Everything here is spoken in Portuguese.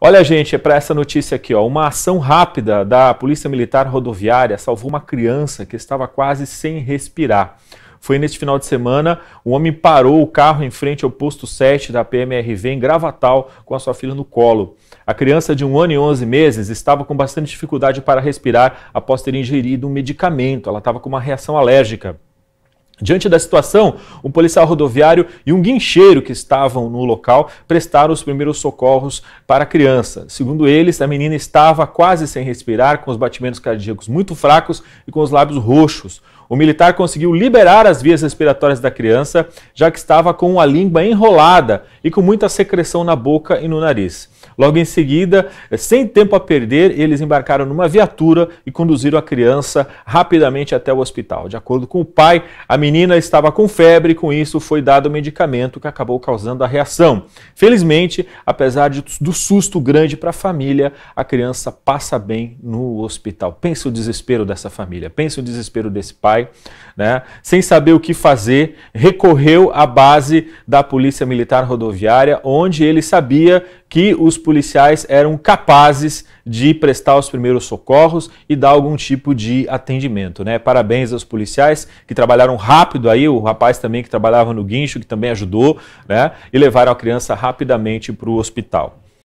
Olha, gente, é para essa notícia aqui, ó. Uma ação rápida da Polícia Militar Rodoviária salvou uma criança que estava quase sem respirar. Foi neste final de semana, um homem parou o carro em frente ao posto 7 da PMRV em Gravatal com a sua filha no colo. A criança de um ano e 11 meses estava com bastante dificuldade para respirar após ter ingerido um medicamento. Ela estava com uma reação alérgica. Diante da situação, um policial rodoviário e um guincheiro que estavam no local prestaram os primeiros socorros para a criança. Segundo eles, a menina estava quase sem respirar, com os batimentos cardíacos muito fracos e com os lábios roxos. O militar conseguiu liberar as vias respiratórias da criança, já que estava com a língua enrolada e com muita secreção na boca e no nariz. Logo em seguida, sem tempo a perder, eles embarcaram numa viatura e conduziram a criança rapidamente até o hospital. De acordo com o pai, a menina estava com febre e com isso foi dado o medicamento que acabou causando a reação. Felizmente, apesar de, do susto grande para a família, a criança passa bem no hospital. Pensa o desespero dessa família, pensa o desespero desse pai, né? Sem saber o que fazer, recorreu à base da Polícia Militar Rodoviária, onde ele sabia que os os policiais eram capazes de prestar os primeiros socorros e dar algum tipo de atendimento. Né? Parabéns aos policiais que trabalharam rápido aí, o rapaz também que trabalhava no guincho, que também ajudou, né? e levaram a criança rapidamente para o hospital.